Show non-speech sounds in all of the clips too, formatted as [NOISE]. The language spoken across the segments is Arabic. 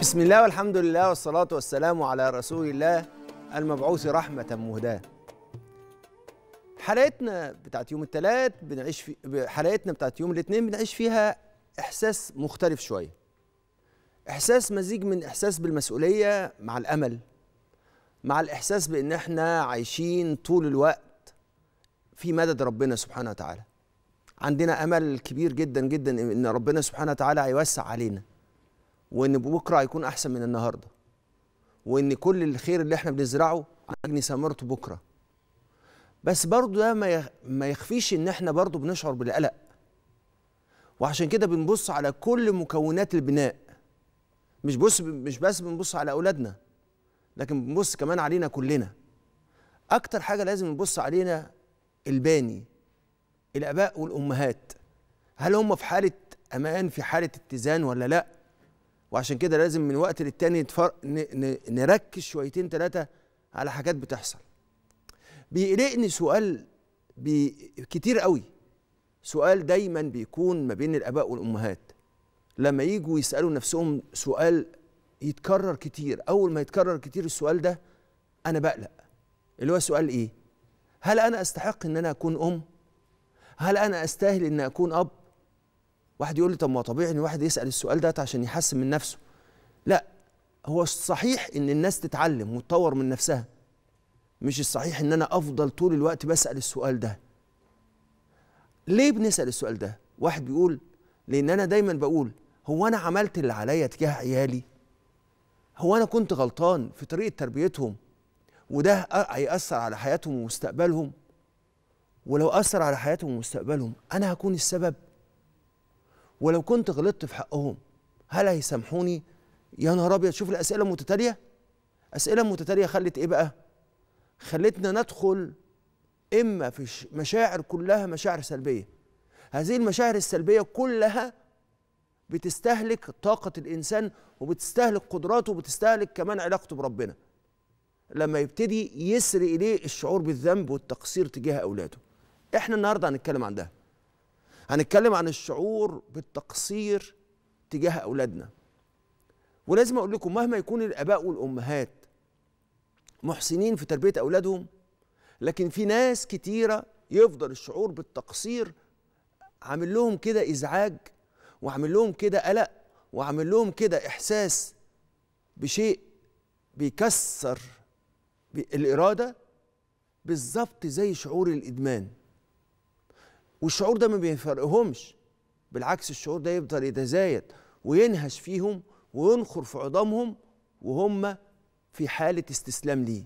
بسم الله والحمد لله والصلاة والسلام على رسول الله المبعوث رحمة مهداة حلقتنا بتاعت يوم الثلاث بنعيش في حلقتنا بتاعت يوم الاثنين بنعيش فيها إحساس مختلف شوية إحساس مزيج من إحساس بالمسؤولية مع الأمل مع الإحساس بإن إحنا عايشين طول الوقت في مدد ربنا سبحانه وتعالى عندنا أمل كبير جدا جدا إن ربنا سبحانه وتعالى هيوسع علينا وان بكره هيكون احسن من النهارده وان كل الخير اللي احنا بنزرعه هنجني ثمرته بكره بس برضو ده ما يخفيش ان احنا برضو بنشعر بالقلق وعشان كده بنبص على كل مكونات البناء مش بص مش بس بنبص على اولادنا لكن بنبص كمان علينا كلنا اكتر حاجه لازم نبص علينا الباني الاباء والامهات هل هم في حاله امان في حاله اتزان ولا لا وعشان كده لازم من وقت للتاني نركز شويتين ثلاثه على حاجات بتحصل بيقلقني سؤال بي كتير قوي سؤال دايما بيكون ما بين الاباء والامهات لما يجوا يسالوا نفسهم سؤال يتكرر كتير اول ما يتكرر كتير السؤال ده انا بقلق اللي هو سؤال ايه هل انا استحق ان انا اكون ام هل انا استاهل ان اكون اب واحد يقول لي طب ما طبيعي ان واحد يسال السؤال ده عشان يحسن من نفسه لا هو الصحيح ان الناس تتعلم وتطور من نفسها مش الصحيح ان انا افضل طول الوقت بسال السؤال ده ليه بنسال السؤال ده واحد بيقول لان انا دايما بقول هو انا عملت اللي عليا تجاه عيالي هو انا كنت غلطان في طريقه تربيتهم وده هيأثر على حياتهم ومستقبلهم ولو أثر على حياتهم ومستقبلهم أنا هكون السبب ولو كنت غلطت في حقهم هل هيسامحوني يا نهار ابيض شوف الاسئله المتتاليه اسئله متتاليه خلت ايه بقى خلتنا ندخل اما في مشاعر كلها مشاعر سلبيه هذه المشاعر السلبيه كلها بتستهلك طاقه الانسان وبتستهلك قدراته وبتستهلك كمان علاقته بربنا لما يبتدي يسري اليه الشعور بالذنب والتقصير تجاه اولاده احنا النهارده هنتكلم عن ده هنتكلم عن الشعور بالتقصير تجاه أولادنا ولازم أقول لكم مهما يكون الآباء والأمهات محسنين في تربية أولادهم لكن في ناس كتيرة يفضل الشعور بالتقصير عامل لهم كده إزعاج وعامل لهم كده قلق وعامل لهم كده إحساس بشيء بيكسر الإرادة بالظبط زي شعور الإدمان والشعور ده ما بيفرقهمش بالعكس الشعور ده يفضل يتزايد وينهش فيهم وينخر في عظامهم وهم في حالة استسلام ليه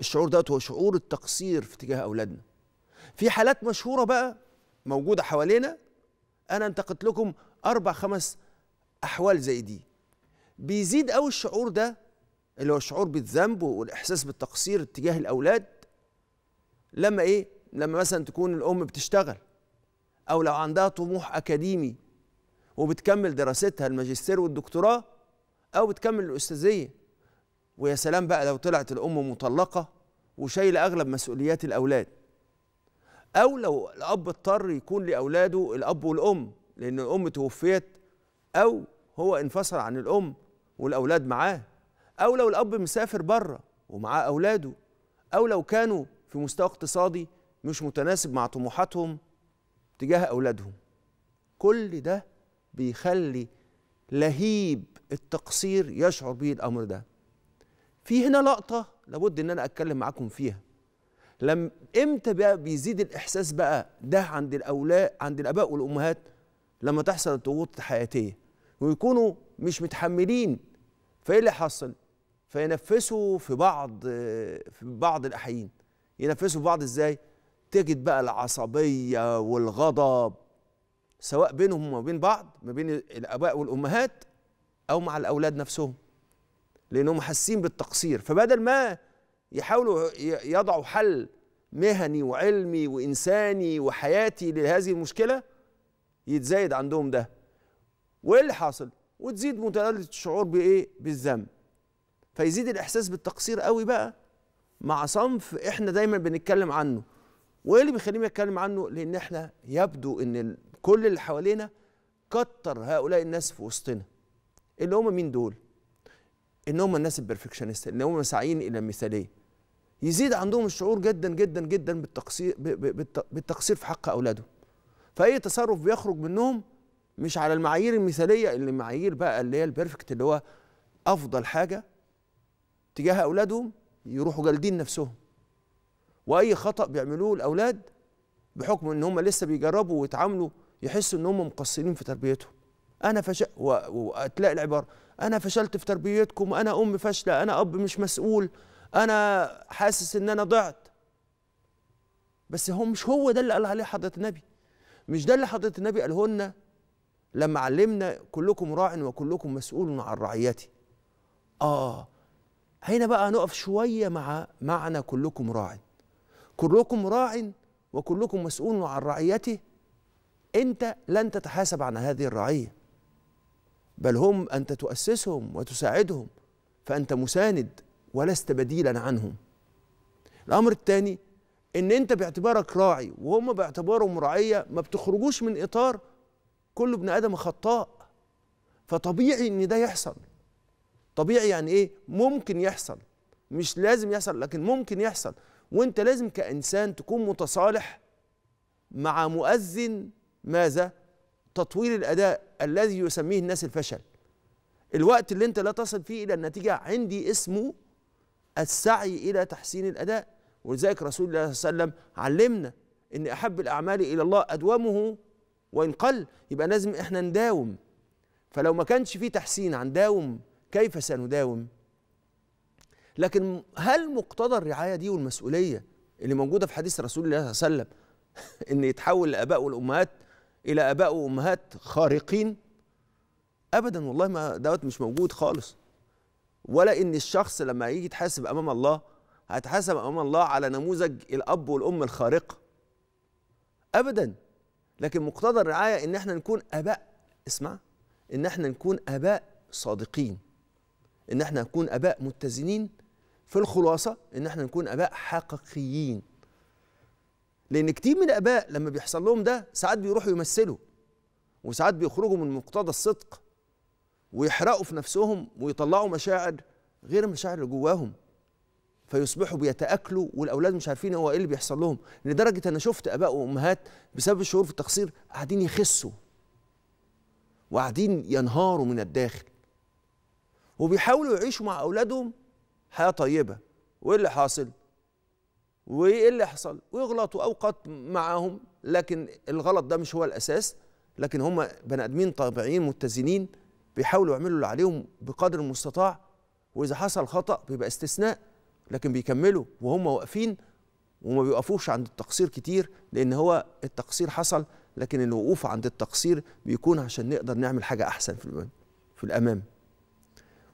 الشعور ده هو شعور التقصير في تجاه أولادنا في حالات مشهورة بقى موجودة حوالينا أنا انتقدت لكم أربع خمس أحوال زي دي بيزيد أو الشعور ده اللي هو الشعور بالذنب والإحساس بالتقصير تجاه الأولاد لما إيه لما مثلا تكون الام بتشتغل او لو عندها طموح اكاديمي وبتكمل دراستها الماجستير والدكتوراه او بتكمل الاستاذيه ويا سلام بقى لو طلعت الام مطلقه وشايله اغلب مسؤوليات الاولاد او لو الاب اضطر يكون لاولاده الاب والام لان الام توفيت او هو انفصل عن الام والاولاد معاه او لو الاب مسافر بره ومعاه اولاده او لو كانوا في مستوى اقتصادي مش متناسب مع طموحاتهم تجاه أولادهم كل ده بيخلي لهيب التقصير يشعر به الأمر ده في هنا لقطة لابد إن أنا أتكلم معاكم فيها لم امتى بقى بيزيد الإحساس بقى ده عند الأولاد عند الآباء والأمهات لما تحصل الضغوط الحياتية ويكونوا مش متحملين فإيه اللي حصل؟ فينفسوا في بعض في بعض الاحيان ينفسوا في بعض إزاي؟ تجد بقى العصبيه والغضب سواء بينهم وبين بعض ما بين الاباء والامهات او مع الاولاد نفسهم لانهم حاسين بالتقصير فبدل ما يحاولوا يضعوا حل مهني وعلمي وانساني وحياتي لهذه المشكله يتزايد عندهم ده وايه اللي حاصل وتزيد متلذذ الشعور بايه بالذنب فيزيد الاحساس بالتقصير قوي بقى مع صنف احنا دايما بنتكلم عنه وايه اللي بيخليني اتكلم عنه لان احنا يبدو ان كل اللي حوالينا كتر هؤلاء الناس في وسطنا اللي هم مين دول ان هم الناس البرفكشنست اللي هم ساعيين الى المثاليه يزيد عندهم الشعور جدا جدا جدا بالتقصير بالتقصير في حق اولادهم فاي تصرف بيخرج منهم مش على المعايير المثاليه اللي المعايير بقى اللي هي البرفكت اللي هو افضل حاجه تجاه اولادهم يروحوا جالدين نفسهم واي خطا بيعملوه الاولاد بحكم ان هم لسه بيجربوا ويتعاملوا يحسوا ان هم مقصرين في تربيتهم انا فشل وتلاقي العباره انا فشلت في تربيتكم انا ام فاشله انا اب مش مسؤول انا حاسس ان انا ضعت بس هو مش هو ده اللي قال عليه حضره النبي مش ده اللي حضره النبي قاله لنا لما علمنا كلكم راع وكلكم مسؤول عن رعيتي اه هنا بقى نقف شويه مع معنى كلكم راع كلكم راع وكلكم مسؤول عن رعيته انت لن تتحاسب عن هذه الرعيه بل هم انت تؤسسهم وتساعدهم فانت مساند ولست بديلا عنهم الامر الثاني ان انت باعتبارك راعي وهم باعتبارهم رعيه ما بتخرجوش من اطار كل ابن ادم خطاء فطبيعي ان ده يحصل طبيعي يعني ايه ممكن يحصل مش لازم يحصل لكن ممكن يحصل وانت لازم كانسان تكون متصالح مع مؤذن ماذا تطوير الاداء الذي يسميه الناس الفشل الوقت اللي انت لا تصل فيه الى النتيجه عندي اسمه السعي الى تحسين الاداء ولذلك رسول الله صلى الله عليه وسلم علمنا ان احب الاعمال الى الله ادومه وان قل يبقى لازم احنا نداوم فلو ما كانش في تحسين هنداوم كيف سنداوم لكن هل مقتضى الرعايه دي والمسؤوليه اللي موجوده في حديث رسول الله صلى الله عليه وسلم [LAUGHS] ان يتحول الاباء والامهات الى اباء وامهات خارقين ابدا والله ما دوت مش موجود خالص ولا ان الشخص لما يجي يتحاسب امام الله هيتحاسب امام الله على نموذج الاب والام الخارقه ابدا لكن مقتضى الرعايه ان احنا نكون اباء اسمع ان احنا نكون اباء صادقين ان احنا نكون اباء متزنين في الخلاصة ان احنا نكون اباء حقيقيين لان كتير من الاباء لما بيحصل لهم ده ساعات بيروحوا يمثلوا وساعات بيخرجوا من مقتضى الصدق ويحرقوا في نفسهم ويطلعوا مشاعر غير المشاعر اللي جواهم فيصبحوا بيتاكلوا والاولاد مش عارفين هو ايه اللي بيحصل لهم لدرجه انا شفت اباء وامهات بسبب الشعور في التقصير قاعدين يخسوا وقاعدين ينهاروا من الداخل وبيحاولوا يعيشوا مع اولادهم حياه طيبه وايه اللي حاصل وايه اللي حصل ويغلطوا اوقات معاهم لكن الغلط ده مش هو الاساس لكن هم بني ادمين طبيعيين متزنين بيحاولوا يعملوا اللي عليهم بقدر المستطاع واذا حصل خطا بيبقى استثناء لكن بيكملوا وهم واقفين وما بيوقفوش عند التقصير كتير لان هو التقصير حصل لكن الوقوف عند التقصير بيكون عشان نقدر نعمل حاجه احسن في الامام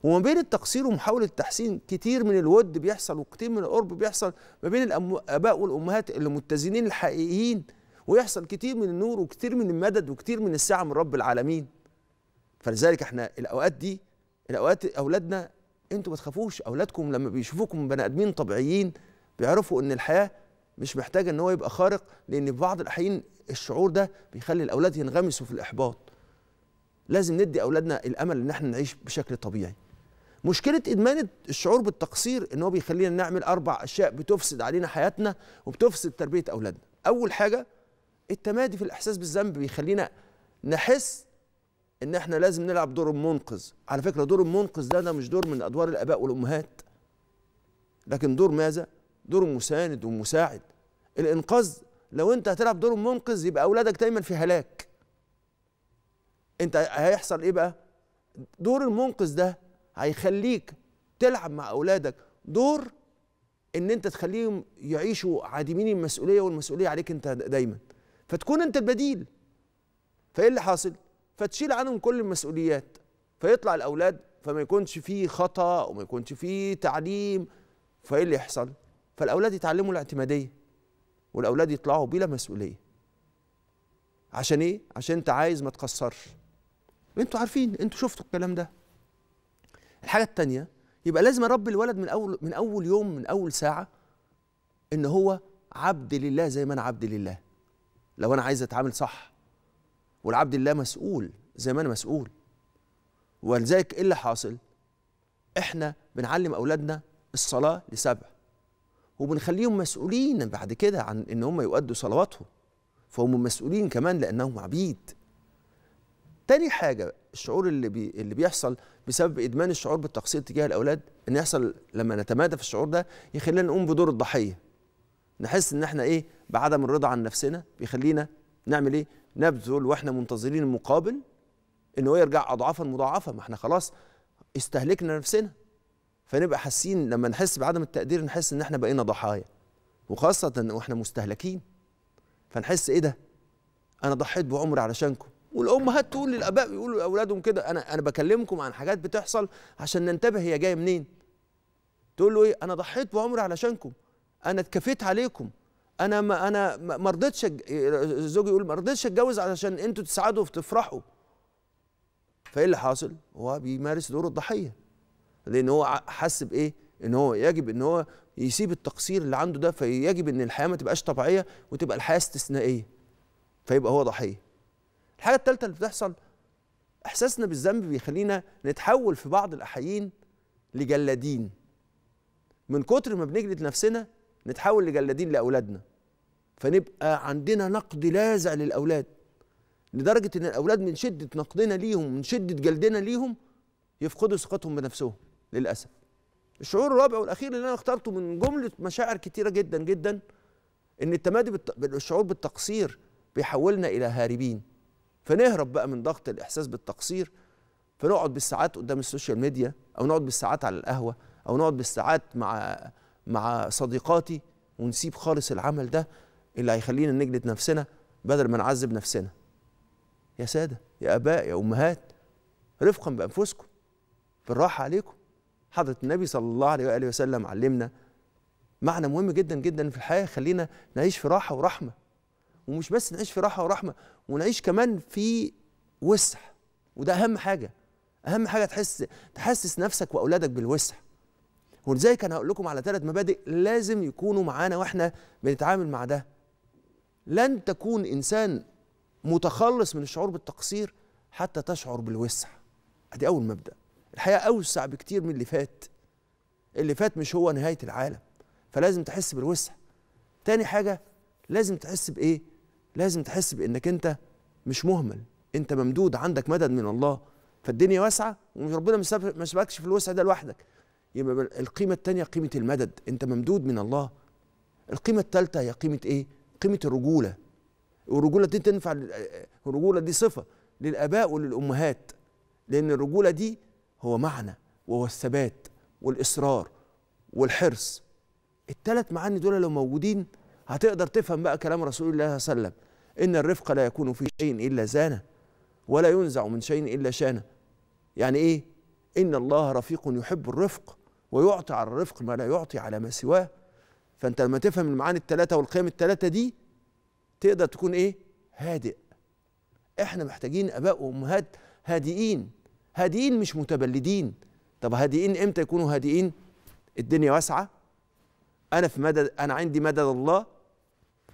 وما بين التقصير ومحاولة التحسين كتير من الود بيحصل وكتير من القرب بيحصل ما بين الآباء والأمهات اللي متزنين الحقيقيين ويحصل كتير من النور وكتير من المدد وكتير من السعة من رب العالمين فلذلك احنا الأوقات دي الأوقات أولادنا انتوا ما تخافوش أولادكم لما بيشوفوكم بني آدمين طبيعيين بيعرفوا إن الحياة مش محتاجة إن هو يبقى خارق لأن في بعض الأحيان الشعور ده بيخلي الأولاد ينغمسوا في الإحباط لازم ندي أولادنا الأمل إن احنا نعيش بشكل طبيعي مشكله ادمان الشعور بالتقصير ان هو بيخلينا نعمل اربع اشياء بتفسد علينا حياتنا وبتفسد تربيه اولادنا اول حاجه التمادي في الاحساس بالذنب بيخلينا نحس ان احنا لازم نلعب دور المنقذ على فكره دور المنقذ ده ده مش دور من ادوار الاباء والامهات لكن دور ماذا دور مساند ومساعد الانقاذ لو انت هتلعب دور المنقذ يبقى اولادك دايما في هلاك انت هيحصل ايه بقى دور المنقذ ده هيخليك تلعب مع اولادك دور ان انت تخليهم يعيشوا عادمين المسؤوليه والمسؤوليه عليك انت دايما فتكون انت البديل فايه اللي حاصل فتشيل عنهم كل المسؤوليات فيطلع الاولاد فما يكونش فيه خطا وما يكونش فيه تعليم فايه اللي يحصل فالاولاد يتعلموا الاعتماديه والاولاد يطلعوا بلا مسؤوليه عشان ايه عشان انت عايز ما تقصرش انتوا عارفين انتوا شفتوا الكلام ده الحاجه التانية يبقى لازم اربي الولد من اول من اول يوم من اول ساعه ان هو عبد لله زي ما انا عبد لله لو انا عايز اتعامل صح والعبد لله مسؤول زي ما انا مسؤول ولذلك ايه اللي حاصل احنا بنعلم اولادنا الصلاه لسبع وبنخليهم مسؤولين بعد كده عن ان هم يؤدوا صلواتهم فهم مسؤولين كمان لانهم عبيد تاني حاجه الشعور اللي بي اللي بيحصل بسبب ادمان الشعور بالتقصير تجاه الاولاد ان يحصل لما نتمادى في الشعور ده يخلينا نقوم بدور الضحيه نحس ان احنا ايه بعدم الرضا عن نفسنا بيخلينا نعمل ايه نبذل واحنا منتظرين المقابل ان هو يرجع اضعافا مضاعفه ما احنا خلاص استهلكنا نفسنا فنبقى حاسين لما نحس بعدم التقدير نحس ان احنا بقينا ضحايا وخاصه واحنا مستهلكين فنحس ايه ده انا ضحيت بعمري علشانكم والامهات تقول للاباء يقولوا لاولادهم كده انا انا بكلمكم عن حاجات بتحصل عشان ننتبه هي جايه منين تقول له ايه انا ضحيت بعمري علشانكم انا اتكفيت عليكم انا ما انا ما رضيتش زوجي يقول ما رضيتش اتجوز علشان انتوا تسعدوا وتفرحوا فايه اللي حاصل هو بيمارس دور الضحيه لان هو حس بايه ان هو يجب ان هو يسيب التقصير اللي عنده ده فيجب ان الحياه ما تبقاش طبيعيه وتبقى الحياه استثنائيه فيبقى هو ضحيه الحاجه الثالثه اللي بتحصل احساسنا بالذنب بيخلينا نتحول في بعض الاحيين لجلادين من كتر ما بنجلد نفسنا نتحول لجلادين لاولادنا فنبقى عندنا نقد لاذع للاولاد لدرجه ان الاولاد من شده نقدنا ليهم من شده جلدنا ليهم يفقدوا ثقتهم بنفسهم للاسف الشعور الرابع والاخير اللي انا اخترته من جمله مشاعر كتيره جدا جدا ان التمادي بالشعور بالتقصير بيحولنا الى هاربين فنهرب بقى من ضغط الاحساس بالتقصير فنقعد بالساعات قدام السوشيال ميديا او نقعد بالساعات على القهوه او نقعد بالساعات مع مع صديقاتي ونسيب خالص العمل ده اللي هيخلينا نجلد نفسنا بدل ما نعذب نفسنا يا ساده يا اباء يا امهات رفقا بانفسكم بالراحه عليكم حضره النبي صلى الله عليه واله وسلم علمنا معنى مهم جدا جدا في الحياه خلينا نعيش في راحه ورحمه ومش بس نعيش في راحه ورحمه ونعيش كمان في وسع وده اهم حاجه اهم حاجه تحس تحسس نفسك واولادك بالوسع ولذلك انا هقول لكم على ثلاث مبادئ لازم يكونوا معانا واحنا بنتعامل مع ده لن تكون انسان متخلص من الشعور بالتقصير حتى تشعر بالوسع ادي اول مبدا الحياه اوسع بكتير من اللي فات اللي فات مش هو نهايه العالم فلازم تحس بالوسع تاني حاجه لازم تحس بايه لازم تحس بانك انت مش مهمل انت ممدود عندك مدد من الله فالدنيا واسعه وربنا ما سابكش في الوسع ده لوحدك يبقى القيمه الثانيه قيمه المدد انت ممدود من الله القيمه الثالثه هي قيمه ايه قيمه الرجوله والرجوله دي تنفع الرجوله دي صفه للاباء وللامهات لان الرجوله دي هو معنى وهو الثبات والاصرار والحرص الثلاث معاني دول لو موجودين هتقدر تفهم بقى كلام رسول الله صلى الله عليه وسلم إن الرفق لا يكون في شيء إلا زانه ولا ينزع من شيء إلا شانه يعني إيه إن الله رفيق يحب الرفق ويعطي على الرفق ما لا يعطي على ما سواه فأنت لما تفهم المعاني الثلاثة والقيم الثلاثة دي تقدر تكون إيه هادئ إحنا محتاجين آباء وأمهات هادئين هادئين مش متبلدين طب هادئين إمتى يكونوا هادئين الدنيا واسعة أنا في مدد أنا عندي مدد الله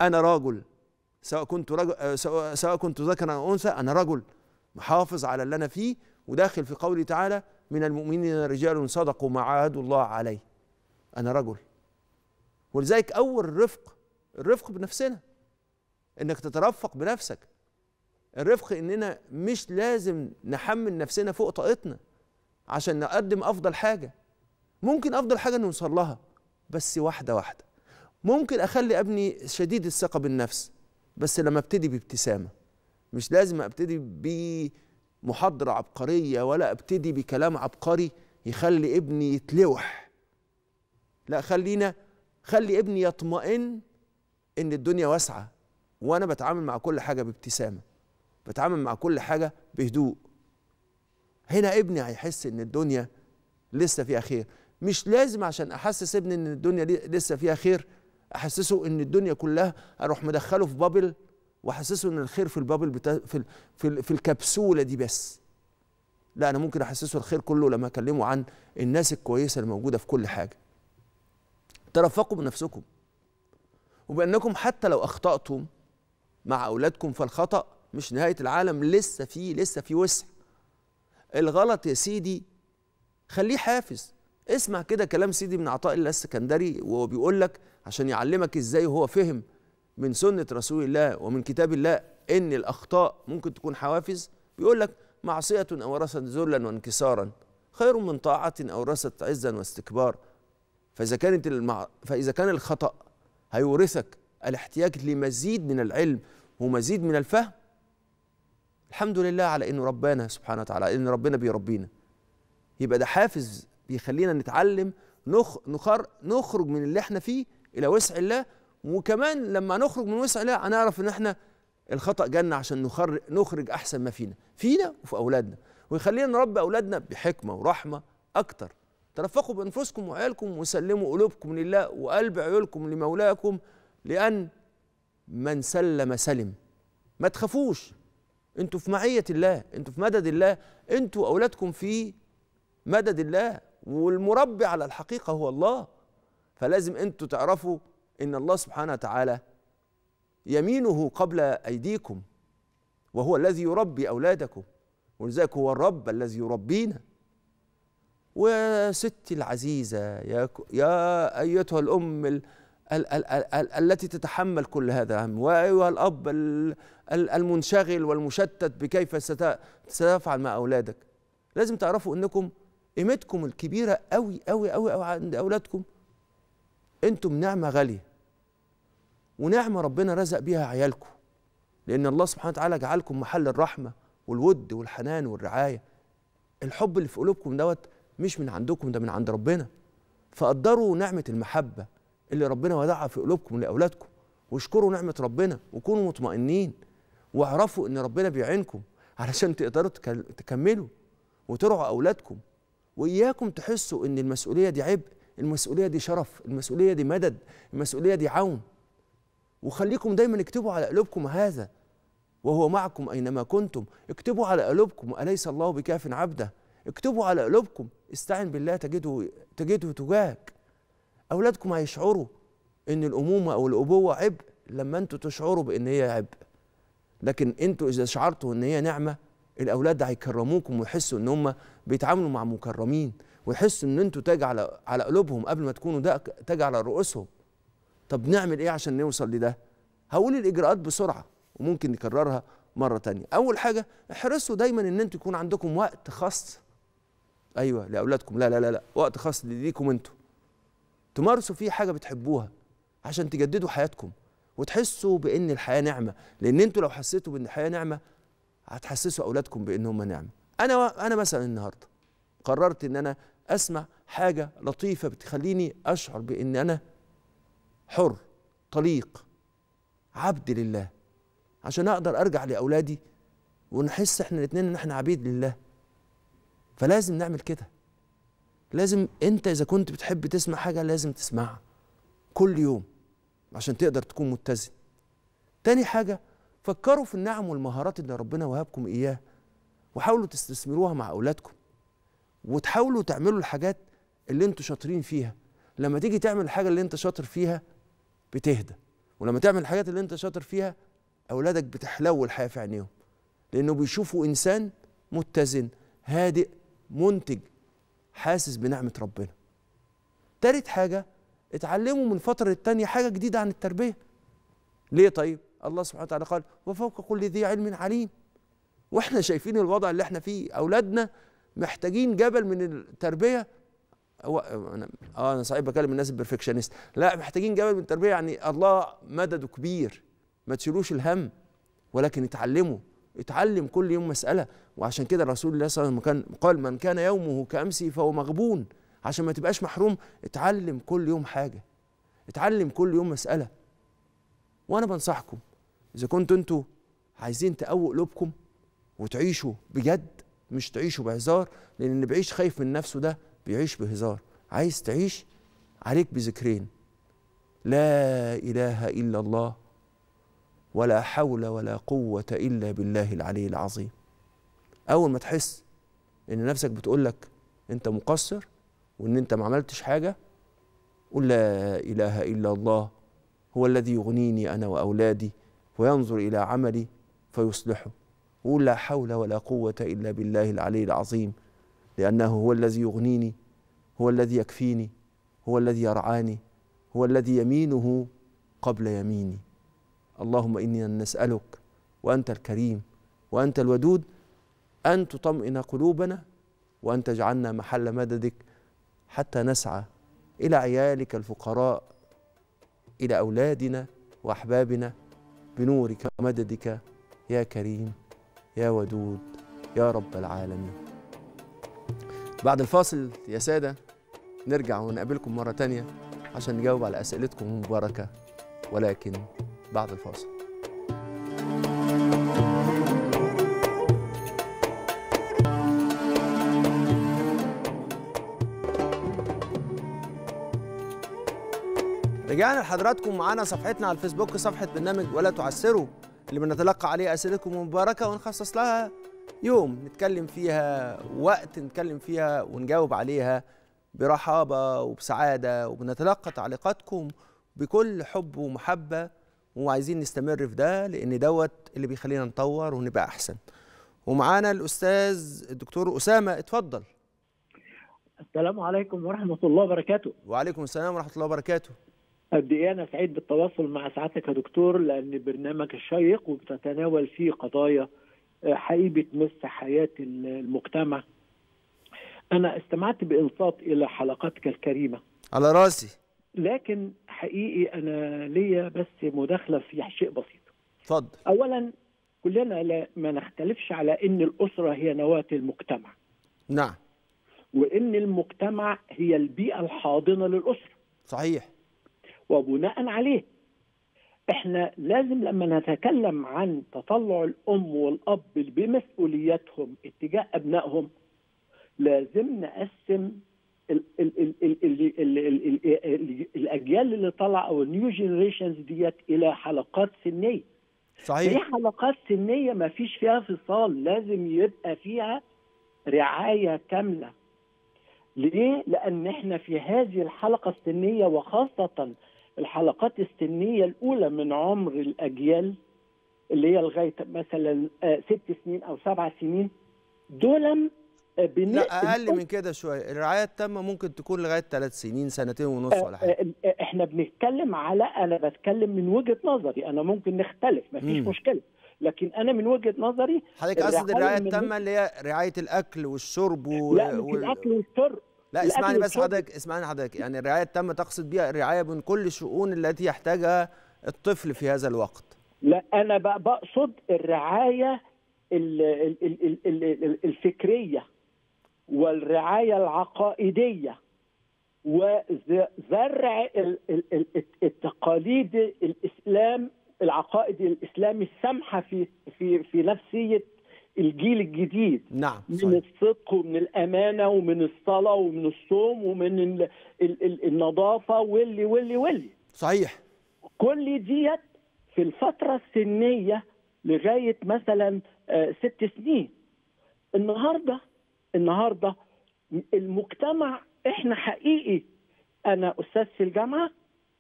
انا رجل سواء كنت رجل سواء كنت ذكرا او انثى انا رجل محافظ على اللي انا فيه وداخل في قوله تعالى من المؤمنين رجال صدقوا ما عاهدوا الله عليه انا رجل ولذلك اول رفق الرفق بنفسنا انك تترفق بنفسك الرفق اننا مش لازم نحمل نفسنا فوق طاقتنا عشان نقدم افضل حاجه ممكن افضل حاجه نوصل لها بس واحده واحده ممكن اخلي ابني شديد الثقه بالنفس بس لما ابتدي بابتسامه مش لازم ابتدي بمحاضره عبقريه ولا ابتدي بكلام عبقري يخلي ابني يتلوح لا خلينا خلي ابني يطمئن ان الدنيا واسعه وانا بتعامل مع كل حاجه بابتسامه بتعامل مع كل حاجه بهدوء هنا ابني هيحس ان الدنيا لسه فيها خير مش لازم عشان احسس ابني ان الدنيا لسه فيها خير احسسه ان الدنيا كلها اروح مدخله في بابل واحسسه ان الخير في البابل بتا... في ال... في, ال... في الكبسوله دي بس لا انا ممكن احسسه الخير كله لما اكلمه عن الناس الكويسه اللي موجوده في كل حاجه ترفقوا بنفسكم وبانكم حتى لو اخطاتم مع اولادكم فالخطا مش نهايه العالم لسه في لسه في وسع الغلط يا سيدي خليه حافز اسمع كده كلام سيدي من عطاء الله السكندري وهو بيقول لك عشان يعلمك ازاي هو فهم من سنة رسول الله ومن كتاب الله ان الاخطاء ممكن تكون حوافز بيقول لك معصية أورثت ذلا وانكسارا خير من طاعة أورثت عزا واستكبار فإذا كانت المع... فإذا كان الخطأ هيورثك الاحتياج لمزيد من العلم ومزيد من الفهم الحمد لله على انه ربنا سبحانه وتعالى ان ربنا بيربينا يبقى ده حافز بيخلينا نتعلم نخ نخر نخرج من اللي احنا فيه الى وسع الله وكمان لما نخرج من وسع الله هنعرف ان احنا الخطا جانا عشان نخرج نخرج احسن ما فينا فينا وفي اولادنا ويخلينا نربي اولادنا بحكمه ورحمه اكتر ترفقوا بانفسكم وعيالكم وسلموا قلوبكم لله وقلب عيولكم لمولاكم لان من سلم سلم ما تخافوش انتوا في معيه الله انتوا في مدد الله انتوا واولادكم في مدد الله والمربي على الحقيقة هو الله فلازم أنتوا تعرفوا إن الله سبحانه وتعالى يمينه قبل أيديكم وهو الذي يربي أولادكم ولذلك هو الرب الذي يربينا وستي العزيزة يا, يا أيتها الأم ال ال ال ال ال التي تتحمل كل هذا الهم وأيها الأب ال ال المنشغل والمشتت بكيف ستفعل مع أولادك لازم تعرفوا أنكم قيمتكم الكبيره قوي قوي قوي قوي عند اولادكم انتم نعمه غاليه ونعمه ربنا رزق بيها عيالكم لان الله سبحانه وتعالى جعلكم محل الرحمه والود والحنان والرعايه الحب اللي في قلوبكم دوت مش من عندكم ده من عند ربنا فقدروا نعمه المحبه اللي ربنا ودعها في قلوبكم لاولادكم واشكروا نعمه ربنا وكونوا مطمئنين واعرفوا ان ربنا بيعينكم علشان تقدروا تكملوا وترعوا اولادكم واياكم تحسوا ان المسؤوليه دي عبء المسؤوليه دي شرف المسؤوليه دي مدد المسؤوليه دي عون وخليكم دايما اكتبوا على قلوبكم هذا وهو معكم اينما كنتم اكتبوا على قلوبكم اليس الله بكاف عبده اكتبوا على قلوبكم استعن بالله تجده تجده تجاهك اولادكم هيشعروا ان الامومه او الابوه عبء لما انتوا تشعروا بان هي عبء لكن انتوا اذا شعرتوا ان هي نعمه الاولاد هيكرموكم ويحسوا ان هم بيتعاملوا مع مكرمين ويحسوا ان انتوا تاج على على قلوبهم قبل ما تكونوا ده تاج على رؤوسهم طب نعمل ايه عشان نوصل لده هقول الاجراءات بسرعه وممكن نكررها مره تانية اول حاجه احرصوا دايما ان انتوا يكون عندكم وقت خاص ايوه لاولادكم لا لا لا لا وقت خاص ليكم انتوا تمارسوا فيه حاجه بتحبوها عشان تجددوا حياتكم وتحسوا بان الحياه نعمه لان انتوا لو حسيتوا بان الحياه نعمه هتحسسوا اولادكم بان هم نعمه انا انا مثلا النهارده قررت ان انا اسمع حاجه لطيفه بتخليني اشعر بان انا حر طليق عبد لله عشان اقدر ارجع لاولادي ونحس احنا الاثنين ان احنا عبيد لله فلازم نعمل كده لازم انت اذا كنت بتحب تسمع حاجه لازم تسمعها كل يوم عشان تقدر تكون متزن تاني حاجه فكروا في النعم والمهارات اللي ربنا وهبكم إياها وحاولوا تستثمروها مع أولادكم وتحاولوا تعملوا الحاجات اللي انتوا شاطرين فيها لما تيجي تعمل الحاجة اللي انت شاطر فيها بتهدى ولما تعمل الحاجات اللي انت شاطر فيها أولادك بتحلو الحياة في عينيهم لأنه بيشوفوا إنسان متزن هادئ منتج حاسس بنعمة ربنا تالت حاجة اتعلموا من فترة التانية حاجة جديدة عن التربية ليه طيب؟ الله سبحانه وتعالى قال وفوق كل ذي علم عليم واحنا شايفين الوضع اللي احنا فيه اولادنا محتاجين جبل من التربيه هو انا اه انا صحيح بكلم الناس البرفكشنست لا محتاجين جبل من التربيه يعني الله مدده كبير ما تشيلوش الهم ولكن اتعلموا اتعلم كل يوم مساله وعشان كده رسول الله صلى الله عليه وسلم قال من كان يومه كامسي فهو مغبون عشان ما تبقاش محروم اتعلم كل يوم حاجه اتعلم كل يوم مساله وانا بنصحكم اذا كنتوا انتوا عايزين تقووا قلوبكم وتعيشوا بجد مش تعيشوا بهزار لان اللي بيعيش خايف من نفسه ده بيعيش بهزار عايز تعيش عليك بذكرين لا اله الا الله ولا حول ولا قوه الا بالله العلي العظيم اول ما تحس ان نفسك بتقول لك انت مقصر وان انت ما عملتش حاجه قل لا اله الا الله هو الذي يغنيني انا واولادي وينظر إلى عملي فيصلحه ويقول لا حول ولا قوة إلا بالله العلي العظيم لأنه هو الذي يغنيني هو الذي يكفيني هو الذي يرعاني هو الذي يمينه قبل يميني اللهم إننا نسألك وأنت الكريم وأنت الودود أن تطمئن قلوبنا وأن تجعلنا محل مددك حتى نسعى إلى عيالك الفقراء إلى أولادنا وأحبابنا بنورك ومددك يا كريم يا ودود يا رب العالمين بعد الفاصل يا سادة نرجع ونقابلكم مرة تانية عشان نجاوب على أسئلتكم المباركة ولكن بعد الفاصل رجعنا لحضراتكم معانا صفحتنا على الفيسبوك صفحة برنامج ولا تعسروا اللي بنتلقى عليه أسئلتكم المباركة ونخصص لها يوم نتكلم فيها وقت نتكلم فيها ونجاوب عليها برحابة وبسعادة وبنتلقى تعليقاتكم بكل حب ومحبة وعايزين نستمر في ده لأن دوت اللي بيخلينا نطور ونبقى أحسن ومعانا الأستاذ الدكتور أسامة اتفضل السلام عليكم ورحمة الله وبركاته وعليكم السلام ورحمة الله وبركاته قد ايه انا سعيد بالتواصل مع سعادتك يا دكتور لان برنامج شيق وبتتناول فيه قضايا آه، حقيقي بتمس حياه المجتمع. انا استمعت بانصات الى حلقاتك الكريمه. على راسي. لكن حقيقي انا ليا بس مداخله في شيء بسيط. اتفضل. اولا كلنا لا ما نختلفش على ان الاسره هي نواه المجتمع. نعم. وان المجتمع هي البيئه الحاضنه للاسره. صحيح. وبناء عليه احنا لازم لما نتكلم عن تطلع الام والاب بمسؤولياتهم اتجاه ابنائهم لازم نقسم الاجيال اللي طالعه او النيو جنريشنز ديت الى حلقات سنيه صحيح في حلقات سنيه ما فيش فيها فصال لازم يبقى فيها رعايه كامله ليه لان احنا في هذه الحلقه السنيه وخاصه الحلقات السنيه الاولى من عمر الاجيال اللي هي لغايه مثلا آه، ست سنين او سبع سنين دول آه، بن... لا اقل من كده شويه الرعايه التامه ممكن تكون لغايه ثلاث سنين سنتين ونص ولا حاجه آه، احنا بنتكلم على انا بتكلم من وجهه نظري انا ممكن نختلف مفيش مم. مشكله لكن انا من وجهه نظري حضرتك قصد الرعايه التامه اللي هي رعايه الاكل والشرب و... لا مش الاكل والشرب لا اسمعني بس حضرتك اسمعني حضرتك يعني الرعايه التامه تقصد بيها الرعايه من كل الشؤون التي يحتاجها الطفل في هذا الوقت لا انا بقصد الرعايه الـ الـ الـ الـ الـ الفكريه والرعايه العقائديه وزرع التقاليد الاسلام العقائد الاسلامي السامحه في في في نفسيه الجيل الجديد نعم من الصدق ومن الامانه ومن الصلاه ومن الصوم ومن ال ال ال النظافه واللي واللي واللي صحيح كل ديت في الفتره السنيه لغايه مثلا آه، ست سنين النهارده النهارده المجتمع احنا حقيقي انا استاذ في الجامعه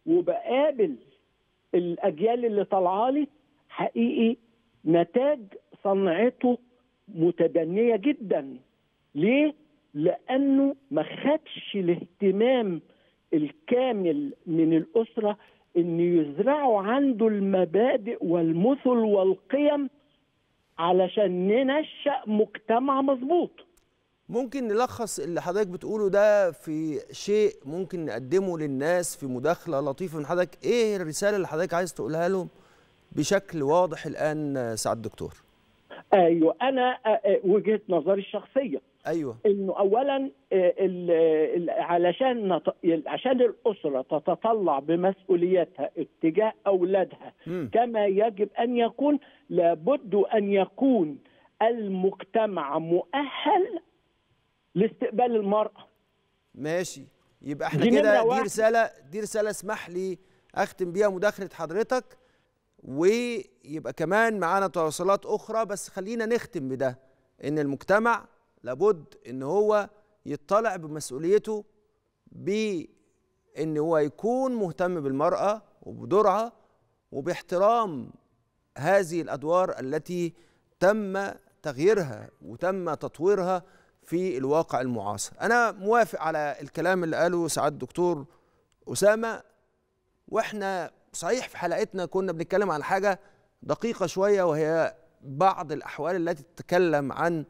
وبقابل الاجيال اللي طالعه لي حقيقي نتاج صنعته متدنيه جدا ليه لانه ما خدش الاهتمام الكامل من الاسره ان يزرعوا عنده المبادئ والمثل والقيم علشان ننشأ مجتمع مظبوط ممكن نلخص اللي حضرتك بتقوله ده في شيء ممكن نقدمه للناس في مداخلة لطيفة من حضرتك ايه الرسالة اللي حضرتك عايز تقولها لهم بشكل واضح الآن سعد الدكتور ايوه انا وجهه نظري الشخصيه ايوه انه اولا علشان نط... عشان الاسره تتطلع بمسؤوليتها اتجاه اولادها م. كما يجب ان يكون لابد ان يكون المجتمع مؤهل لاستقبال المراه ماشي يبقى احنا كده دي رساله دي رساله اسمح لي اختم بيها مداخله حضرتك ويبقى كمان معانا تواصلات اخرى بس خلينا نختم بده ان المجتمع لابد ان هو يطلع بمسؤوليته بان هو يكون مهتم بالمراه وبدورها وباحترام هذه الادوار التي تم تغييرها وتم تطويرها في الواقع المعاصر انا موافق على الكلام اللي قاله سعاده الدكتور اسامه واحنا صحيح في حلقتنا كنا بنتكلم عن حاجه دقيقه شويه وهي بعض الاحوال التي تتكلم عن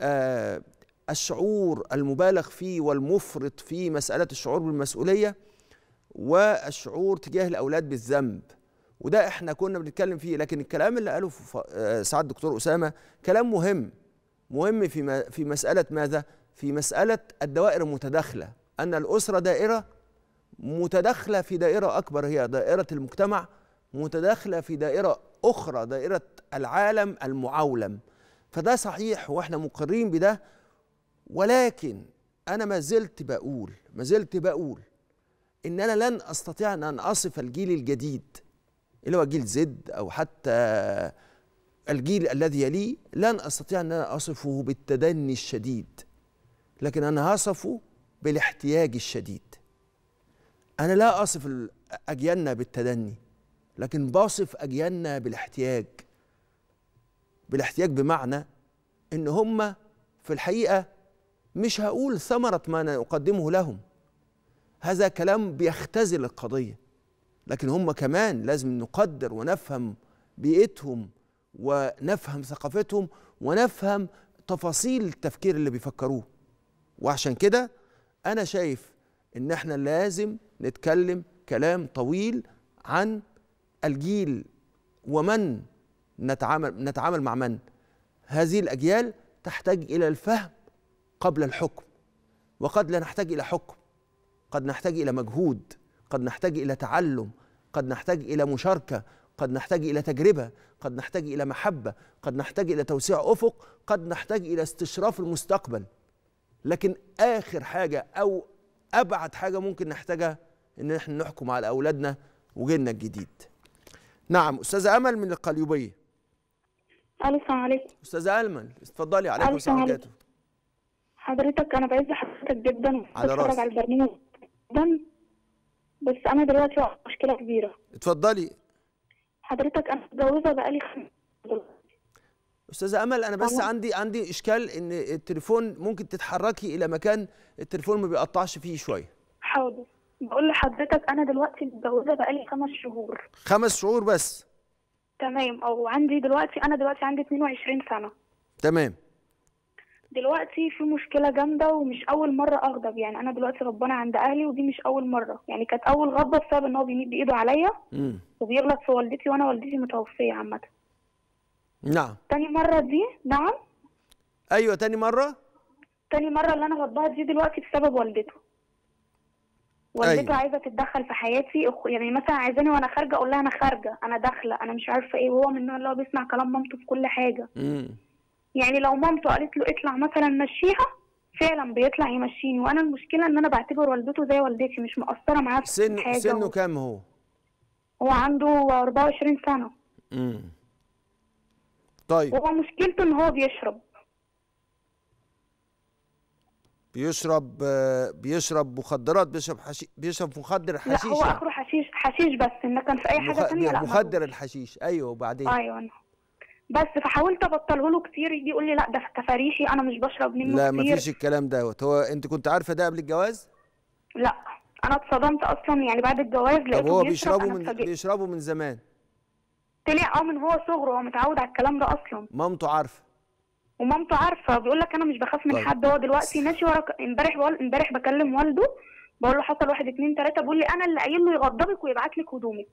آه، الشعور المبالغ فيه والمفرط في مساله الشعور بالمسؤوليه والشعور تجاه الاولاد بالذنب وده احنا كنا بنتكلم فيه لكن الكلام اللي قاله آه، سعد الدكتور اسامه كلام مهم مهم في في مساله ماذا في مساله الدوائر المتداخله ان الاسره دائره متداخله في دائره اكبر هي دائره المجتمع متداخله في دائره اخرى دائره العالم المعولم فده صحيح واحنا مقرين بده ولكن انا ما زلت بقول ما زلت بقول ان انا لن استطيع ان اصف الجيل الجديد اللي هو جيل زد او حتى الجيل الذي يليه لن استطيع ان انا اصفه بالتدني الشديد لكن انا هصفه بالاحتياج الشديد أنا لا أصف أجيالنا بالتدني لكن بصف أجيالنا بالاحتياج بالاحتياج بمعنى إن هم في الحقيقة مش هقول ثمرة ما أنا أقدمه لهم هذا كلام بيختزل القضية لكن هم كمان لازم نقدر ونفهم بيئتهم ونفهم ثقافتهم ونفهم تفاصيل التفكير اللي بيفكروه وعشان كده أنا شايف إن إحنا لازم نتكلم كلام طويل عن الجيل ومن نتعامل نتعامل مع من هذه الاجيال تحتاج الى الفهم قبل الحكم وقد لا نحتاج الى حكم قد نحتاج الى مجهود قد نحتاج الى تعلم قد نحتاج الى مشاركه قد نحتاج الى تجربه قد نحتاج الى محبه قد نحتاج الى توسيع افق قد نحتاج الى استشراف المستقبل لكن اخر حاجه او ابعد حاجه ممكن نحتاجها ان احنا نحكم على اولادنا وجيلنا الجديد نعم استاذه امل من القليوبيه السلام عليكم استاذه امل اتفضلي عليكم السلام عليكم حضرتك انا بعز حضرتك جدا على راسي على البرنامج جدا بس انا دلوقتي مشكله كبيره اتفضلي حضرتك انا متجوزه بقالي خمس استاذه امل انا بس عندي عندي اشكال ان التليفون ممكن تتحركي الى مكان التليفون ما بيقطعش فيه شويه حاضر بقول لحضرتك انا دلوقتي متجوزه بقالي خمس شهور خمس شهور بس تمام او عندي دلوقتي انا دلوقتي عندي 22 سنه تمام دلوقتي في مشكله جامده ومش اول مره اغضب يعني انا دلوقتي غضبانه عند اهلي ودي مش اول مره يعني كانت اول غضبه بسبب ان هو بيمد ايده عليا وبيغلط في والدتي وانا والدتي متوفيه عامه نعم تاني مره دي نعم ايوه تاني مره تاني مره اللي انا غضبها دي دلوقتي بسبب والدته والدته أيوة. عايزه تتدخل في حياتي يعني مثلا عايزاني وانا خارجه اقول لها انا خارجه انا داخله انا مش عارفه ايه وهو من النوع اللي هو بيسمع كلام مامته في كل حاجه مم. يعني لو مامته قالت له اطلع مثلا مشيها فعلا بيطلع يمشيني وانا المشكله ان انا بعتبر والدته زي والدتي مش مقصره معاه في سن حاجه سنه كام هو؟ هو عنده 24 سنه امم طيب هو مشكلته ان هو بيشرب بيشرب بيشرب مخدرات بيشرب حشيش بيشرب مخدر حشيش لا هو اخر اخره حشيش حشيش بس ما كانش اي حاجه ثانيه لا مخدر الحشيش ايوه وبعدين ايوه بس فحاولت ابطله له كتير يجي يقول لي لا ده كفاريشي انا مش بشرب منه لا كتير لا مفيش الكلام دوت هو انت كنت عارفه ده قبل الجواز؟ لا انا اتصدمت اصلا يعني بعد الجواز لقيته طب هو بيشربه من بيشربه من زمان طلع اه من هو صغره هو متعود على الكلام ده اصلا مامته عارفه ومامته عارفه بيقول لك انا مش بخاف من طيب. حد هو دلوقتي ماشي ورا امبارح امبارح بكلم والده بقول له حصل واحد اتنين تلاته بيقول لي انا اللي قايل له يغضبك ويبعت لك هدومك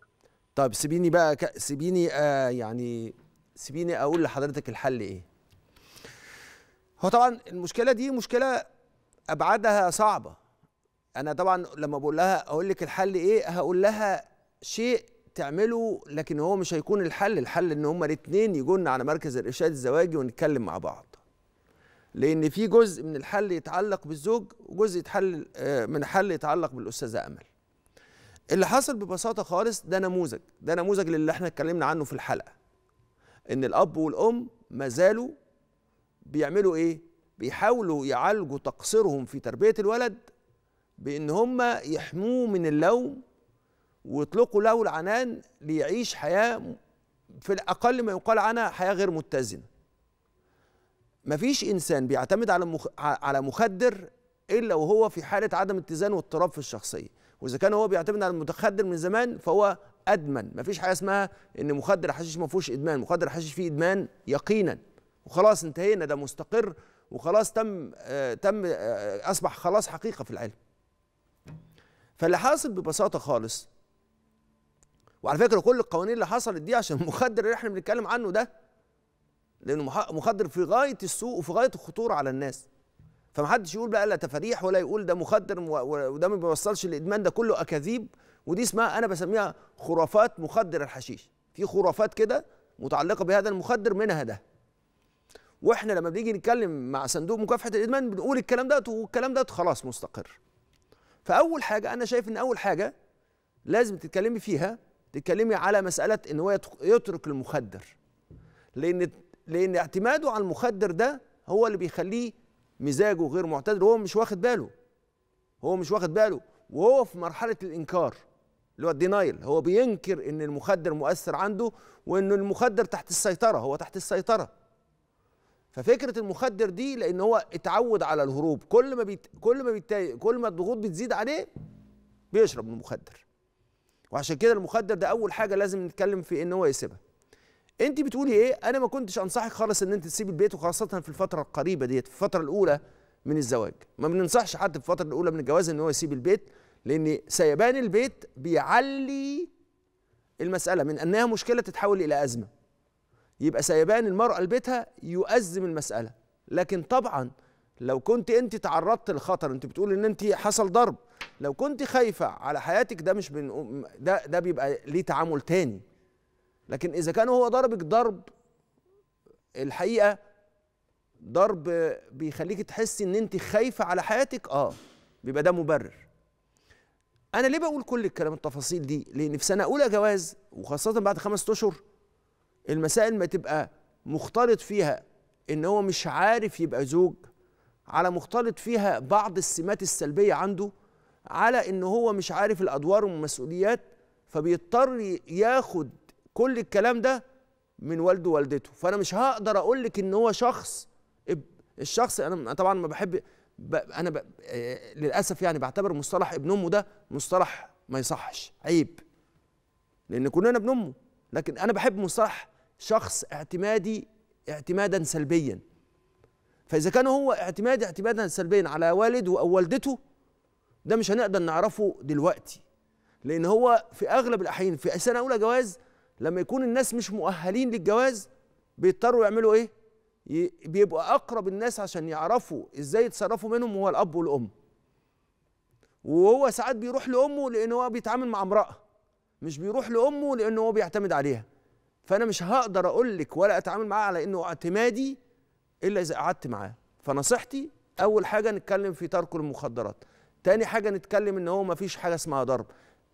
طيب سيبيني بقى سيبيني آه يعني سيبيني اقول لحضرتك الحل ايه هو طبعا المشكله دي مشكله ابعادها صعبه انا طبعا لما بقول لها اقول لك الحل ايه هقول لها شيء تعمله لكن هو مش هيكون الحل الحل ان هما الاثنين يجون على مركز الارشاد الزواجي ونتكلم مع بعض لان في جزء من الحل يتعلق بالزوج وجزء يتحل آه، من حل يتعلق بالاستاذه امل اللي حصل ببساطه خالص ده نموذج ده نموذج للي احنا اتكلمنا عنه في الحلقه ان الاب والام ما زالوا بيعملوا ايه بيحاولوا يعالجوا تقصيرهم في تربيه الولد بان هم يحموه من اللوم واطلقوا له العنان ليعيش حياه في الاقل ما يقال عنها حياه غير متزنه مفيش انسان بيعتمد على مخ... على مخدر الا وهو في حاله عدم اتزان واضطراب في الشخصيه واذا كان هو بيعتمد على المتخدر من زمان فهو ادمن مفيش حاجه اسمها ان مخدر حشيش ما فيهوش ادمان مخدر حشيش فيه ادمان يقينا وخلاص انتهينا ده مستقر وخلاص تم آه تم آه اصبح خلاص حقيقه في العلم فاللي حاصل ببساطه خالص وعلى فكره كل القوانين اللي حصلت دي عشان [LAUGHS] المخدر اللي احنا بنتكلم عنه ده لانه مخدر في غايه السوء وفي غايه الخطوره على الناس فمحدش يقول بقى لا تفاريح ولا يقول ده مخدر وده ما بيوصلش للادمان ده كله اكاذيب ودي اسمها انا بسميها خرافات مخدر الحشيش في خرافات كده متعلقه بهذا المخدر منها ده واحنا لما بنيجي نتكلم مع صندوق مكافحه الادمان بنقول الكلام ده والكلام ده خلاص مستقر فاول حاجه انا شايف ان اول حاجه لازم تتكلمي فيها تتكلمي على مساله ان هو يترك المخدر لان لان اعتماده على المخدر ده هو اللي بيخليه مزاجه غير معتدل وهو مش واخد باله هو مش واخد باله وهو في مرحله الانكار اللي هو الدينايل هو بينكر ان المخدر مؤثر عنده وان المخدر تحت السيطره هو تحت السيطره ففكره المخدر دي لان هو اتعود على الهروب كل ما بيت... كل ما بيت... كل ما الضغوط بتزيد عليه بيشرب المخدر وعشان كده المخدر ده اول حاجه لازم نتكلم في ان هو يسيبها انت بتقولي ايه انا ما كنتش انصحك خالص ان انت تسيب البيت وخاصه في الفتره القريبه ديت في الفتره الاولى من الزواج ما بننصحش حد في الفتره الاولى من الجواز ان هو يسيب البيت لان سيبان البيت بيعلي المساله من انها مشكله تتحول الى ازمه يبقى سيبان المراه لبيتها يؤزم المساله لكن طبعا لو كنت انت تعرضت لخطر انت بتقول ان انت حصل ضرب لو كنت خايفه على حياتك ده مش بنقوم ده ده بيبقى ليه تعامل تاني لكن اذا كان هو ضربك ضرب الحقيقه ضرب بيخليك تحسي ان انت خايفه على حياتك اه بيبقى ده مبرر انا ليه بقول كل الكلام التفاصيل دي لان في سنه اولى جواز وخاصه بعد خمس اشهر المسائل ما تبقى مختلط فيها ان هو مش عارف يبقى زوج على مختلط فيها بعض السمات السلبيه عنده على ان هو مش عارف الادوار والمسؤوليات فبيضطر ياخد كل الكلام ده من والده ووالدته فانا مش هقدر اقول لك ان هو شخص الشخص انا طبعا ما بحب انا للاسف يعني بعتبر مصطلح ابن امه ده مصطلح ما يصحش عيب لان كلنا ابن امه لكن انا بحب مصطلح شخص اعتمادي اعتمادا سلبيا فاذا كان هو اعتمادي اعتمادا سلبيا على والده او والدته ده مش هنقدر نعرفه دلوقتي لان هو في اغلب الاحيان في سنه اولى جواز لما يكون الناس مش مؤهلين للجواز بيضطروا يعملوا ايه بيبقى اقرب الناس عشان يعرفوا ازاي يتصرفوا منهم هو الاب والام وهو ساعات بيروح لامه لان هو بيتعامل مع امراه مش بيروح لامه لانه هو بيعتمد عليها فانا مش هقدر اقول لك ولا اتعامل معاه على انه اعتمادي الا اذا قعدت معاه فنصيحتي اول حاجه نتكلم في ترك المخدرات تاني حاجه نتكلم ان هو مفيش حاجه اسمها ضرب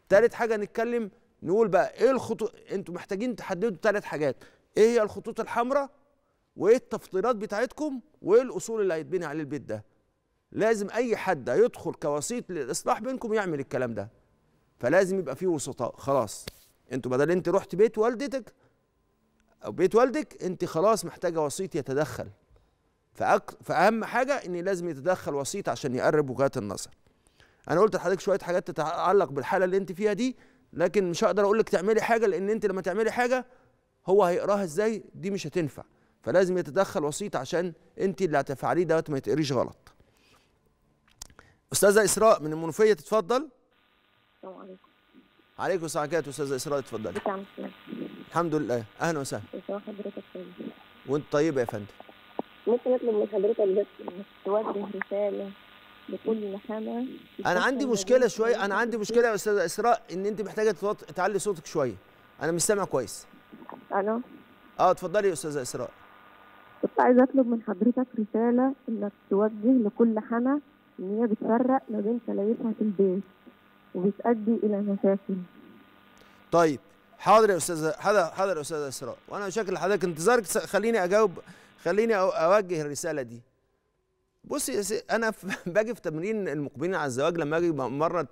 تالت حاجه نتكلم نقول بقى ايه الخطوط انتوا محتاجين تحددوا تلات حاجات ايه هي الخطوط الحمراء وايه التفضيلات بتاعتكم وايه الاصول اللي هيتبني عليه البيت ده لازم اي حد هيدخل كوسيط للاصلاح بينكم يعمل الكلام ده فلازم يبقى فيه وسطاء خلاص انتوا بدل انت رحت بيت والدتك او بيت والدك انت خلاص محتاجه وسيط يتدخل فأك... فاهم حاجه ان لازم يتدخل وسيط عشان يقرب وجهات النظر انا قلت لحضرتك شويه حاجات تتعلق بالحاله اللي انت فيها دي لكن مش هقدر اقول لك تعملي حاجه لان انت لما تعملي حاجه هو هيقراها ازاي دي مش هتنفع فلازم يتدخل وسيط عشان انت اللي هتفعليه دوت ما يتقريش غلط استاذه اسراء من المنوفيه تتفضل السلام عليكم عليكم السلام عليكم استاذه اسراء اتفضلي الحمد لله اهلا وسهلا ازي حضرتك وانت طيبه يا فندم ممكن اطلب من حضرتك بس توجه رساله لكل نخامه انا عندي مشكله شويه انا عندي مشكله يا استاذه اسراء ان انت محتاجه تعلي صوتك شويه انا مش سامع كويس انا اه اتفضلي يا استاذه اسراء كنت عايزه اطلب من حضرتك رساله انك توجه لكل حنا ان هي بتفرق ما بين سلايفها في البيت وبتؤدي الى مشاكل طيب حاضر يا استاذه حاضر حاضر يا استاذه اسراء وانا بشكل حضرتك انتظارك خليني اجاوب خليني اوجه الرساله دي بص يا سي انا [LAUGHS] باجي في تمرين المقبلين على الزواج لما اجي بمرن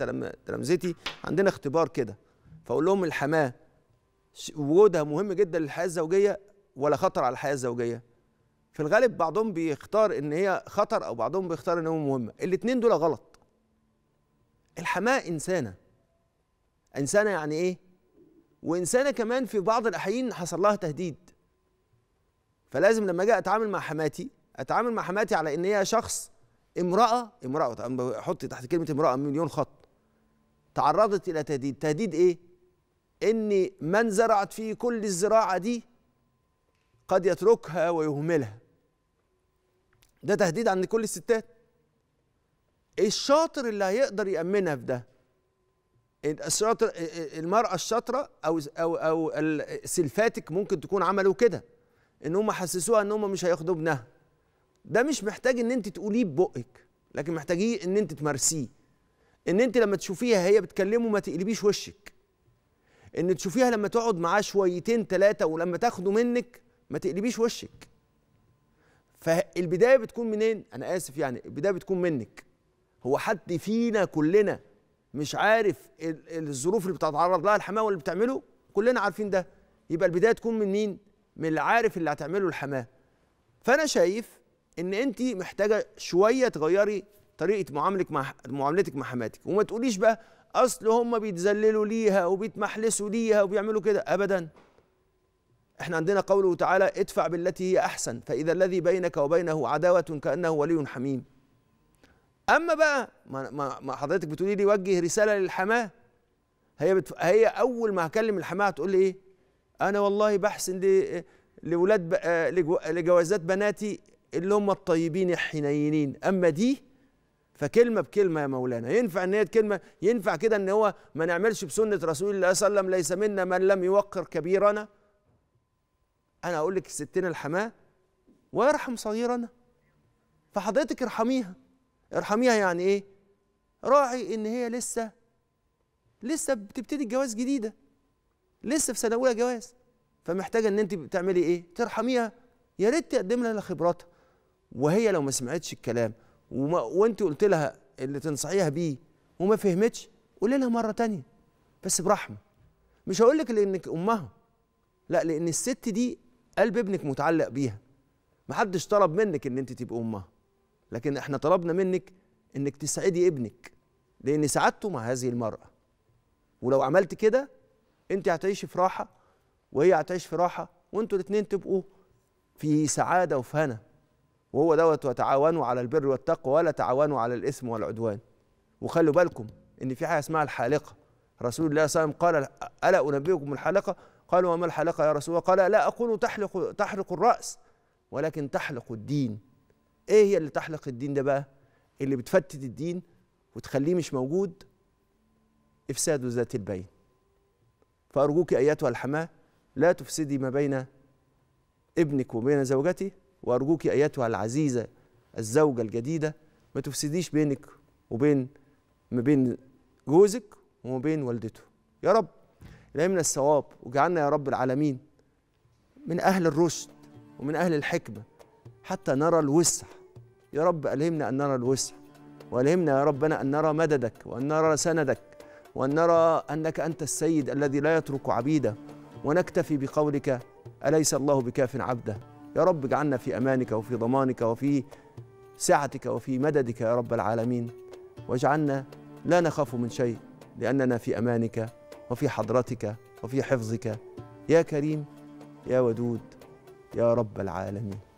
تلامذتي عندنا اختبار كده فاقول لهم الحماه وجودها مهم جدا للحياه الزوجيه ولا خطر على الحياه الزوجيه في الغالب بعضهم بيختار ان هي خطر او بعضهم بيختار ان هي مهمه الاثنين دول غلط الحماه انسانه انسانه يعني ايه وانسانه كمان في بعض الاحيان حصل لها تهديد فلازم لما اجي اتعامل مع حماتي اتعامل مع حماتي على ان هي شخص امراه امراه احط تحت كلمه امراه مليون خط تعرضت الى تهديد تهديد ايه ان من زرعت في كل الزراعه دي قد يتركها ويهملها ده تهديد عند كل الستات الشاطر اللي هيقدر يامنها في ده الشاطر المراه الشاطره او او او السلفاتك ممكن تكون عملوا كده ان هم حسسوها ان هم مش هياخدوا ابنها ده مش محتاج ان انت تقوليه ببقك لكن محتاجيه ان انت تمارسيه ان انت لما تشوفيها هي بتكلمه ما تقلبيش وشك ان تشوفيها لما تقعد معاه شويتين ثلاثه ولما تاخده منك ما تقلبيش وشك فالبدايه بتكون منين انا اسف يعني البدايه بتكون منك هو حد فينا كلنا مش عارف الظروف اللي بتتعرض لها الحماه واللي بتعمله كلنا عارفين ده يبقى البدايه تكون من مين من العارف اللي هتعمله الحماه فانا شايف ان انت محتاجه شويه تغيري طريقه معاملتك مع معاملتك مع حماتك وما تقوليش بقى اصل هم بيتذللوا ليها وبيتمحلسوا ليها وبيعملوا كده ابدا احنا عندنا قوله تعالى ادفع بالتي هي احسن فاذا الذي بينك وبينه عداوه كانه ولي حميم اما بقى ما, ما حضرتك بتقولي لي وجه رساله للحماه هي بتف... هي اول ما هكلم الحماه هتقول لي ايه انا والله بحسن ل... لولاد ب... لجو... لجوازات بناتي اللي هم الطيبين الحنينين اما دي فكلمه بكلمه يا مولانا ينفع ان هي كلمه ينفع كده ان هو ما نعملش بسنه رسول الله صلى الله عليه وسلم ليس منا من لم يوقر كبيرنا انا اقول لك ستنا الحماه ويرحم صغيرنا فحضرتك ارحميها ارحميها يعني ايه راعي ان هي لسه لسه بتبتدي الجواز جديده لسه في سنه اولى جواز فمحتاجه ان انت بتعملي ايه ترحميها يا ريت تقدم لها خبراتها وهي لو ما سمعتش الكلام وما وانت قلت لها اللي تنصحيها بيه وما فهمتش قولي لها مره تانية بس برحمه مش هقول لك لانك امها لا لان الست دي قلب ابنك متعلق بيها محدش طلب منك ان انت تبقى امها لكن احنا طلبنا منك انك تسعدي ابنك لان سعادته مع هذه المراه ولو عملت كده انت هتعيشي في راحه وهي هتعيش في راحه وانتوا الاثنين تبقوا في سعاده وفي هنا وهو دوت وتعاونوا على البر والتقوى ولا تعاونوا على الإثم والعدوان وخلوا بالكم إن في حاجة اسمها الحالقة رسول الله صلى الله عليه وسلم قال ألا أنبئكم الحالقه قالوا وما الحلقة يا رسول الله قال لا أقول تحلق, تحلق الرأس ولكن تحلق الدين إيه هي اللي تحلق الدين ده بقى اللي بتفتت الدين وتخليه مش موجود إفساد ذات البين فأرجوك أيتها الحماة لا تفسدي ما بين ابنك وبين زوجته وأرجوك أيتها العزيزة الزوجة الجديدة ما تفسديش بينك وبين ما بين جوزك وما بين والدته يا رب من الصواب وجعلنا يا رب العالمين من أهل الرشد ومن أهل الحكمة حتى نرى الوسع يا رب ألهمنا أن نرى الوسع وألهمنا يا ربنا أن نرى مددك وأن نرى سندك وأن نرى أنك أنت السيد الذي لا يترك عبيده ونكتفي بقولك أليس الله بكاف عبده يا رب اجعلنا في أمانك وفي ضمانك وفي سعتك وفي مددك يا رب العالمين واجعلنا لا نخاف من شيء لأننا في أمانك وفي حضرتك وفي حفظك يا كريم يا ودود يا رب العالمين